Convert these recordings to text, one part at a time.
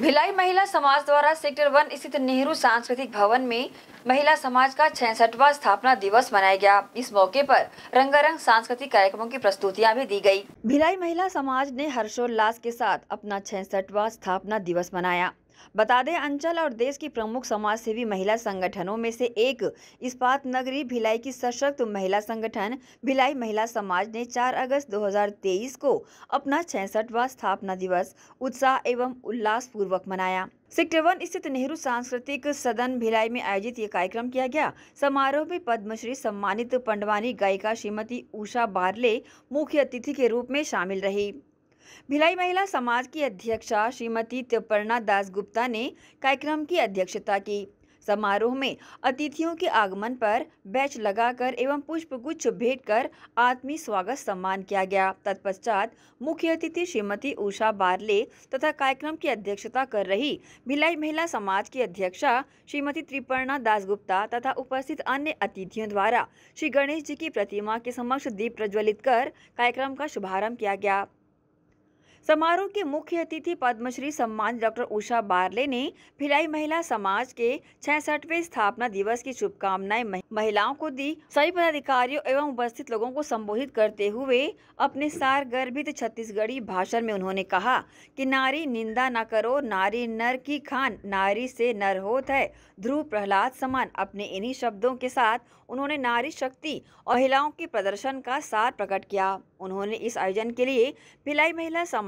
भिलाई महिला समाज द्वारा सेक्टर वन स्थित नेहरू सांस्कृतिक भवन में महिला समाज का छसठवा स्थापना दिवस मनाया गया इस मौके पर रंगारंग सांस्कृतिक कार्यक्रमों की प्रस्तुतियां भी दी गई भिलाई महिला समाज ने हर्षोल्लास के साथ अपना छसठवा स्थापना दिवस मनाया बता दें अंचल और देश की प्रमुख समाज सेवी महिला संगठनों में से एक इस्पात नगरी भिलाई की सशक्त महिला संगठन भिलाई महिला समाज ने 4 अगस्त 2023 को अपना छसठवा स्थापना दिवस उत्साह एवं उल्लास पूर्वक मनाया सेक्टर स्थित नेहरू सांस्कृतिक सदन भिलाई में आयोजित ये कार्यक्रम किया गया समारोह में पद्मश्री सम्मानित पंडवानी गायिका श्रीमती उषा बारले मुख्य अतिथि के रूप में शामिल रही भिलाई महिला समाज की अध्यक्षा श्रीमती त्रिपर्णा दास गुप्ता ने कार्यक्रम की अध्यक्षता की समारोह में अतिथियों के आगमन पर बैच लगाकर एवं पुष्प गुच्छ भेंट कर आत्मी स्वागत सम्मान किया गया तत्पश्चात मुख्य अतिथि श्रीमती उषा बारले तथा कार्यक्रम की अध्यक्षता कर रही भिलाई महिला समाज की अध्यक्षा श्रीमती त्रिपर्णा दास गुप्ता तथा उपस्थित अन्य अतिथियों द्वारा श्री गणेश जी की प्रतिमा के समक्ष दीप प्रज्वलित कर कार्यक्रम का शुभारम्भ किया गया समारोह के मुख्य अतिथि पद्मश्री सम्मान डॉक्टर उषा बारले ने भिलाई महिला समाज के छसठवें स्थापना दिवस की शुभकामनाएं महिलाओं को दी सभी पदाधिकारियों एवं उपस्थित लोगों को संबोधित करते हुए अपने सार गर्भित छत्तीसगढ़ी भाषण में उन्होंने कहा कि नारी निंदा न करो नारी नर की खान नारी से नर होत है ध्रुव प्रहलाद समान अपने इन्हीं शब्दों के साथ उन्होंने नारी शक्ति और महिलाओं के प्रदर्शन का सार प्रकट किया उन्होंने इस आयोजन के लिए भिलाई महिला समाज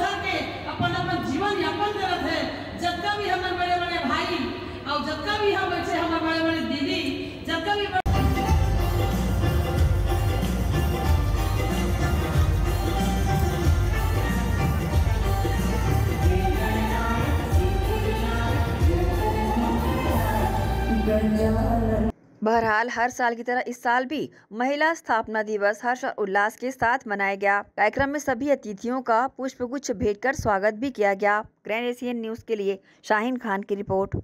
बहरहाल हर साल की तरह इस साल भी महिला स्थापना दिवस हर्ष और उल्लास के साथ मनाया गया कार्यक्रम में सभी अतिथियों का पुष्प गुच्छ भेंट कर स्वागत भी किया गया ग्रैंड एशियन न्यूज के लिए शाहिन खान की रिपोर्ट